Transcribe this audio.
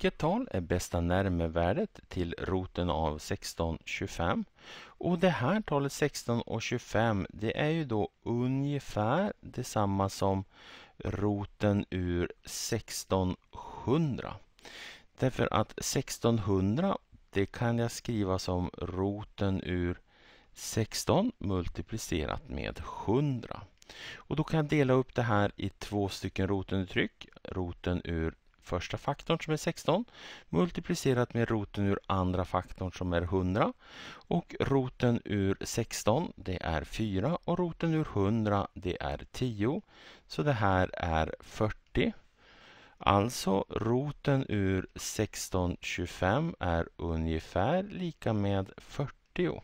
Vilket tal är bästa närmevärdet till roten av 1625? Och det här talet 16 och 25 det är ju då ungefär detsamma som roten ur 1600. Därför att 1600 det kan jag skriva som roten ur 16 multiplicerat med 100. Och då kan jag dela upp det här i två stycken rotenuttryck. Roten ur första faktorn som är 16 multiplicerat med roten ur andra faktorn som är 100 och roten ur 16 det är 4 och roten ur 100 det är 10. Så det här är 40. Alltså roten ur 1625 är ungefär lika med 40.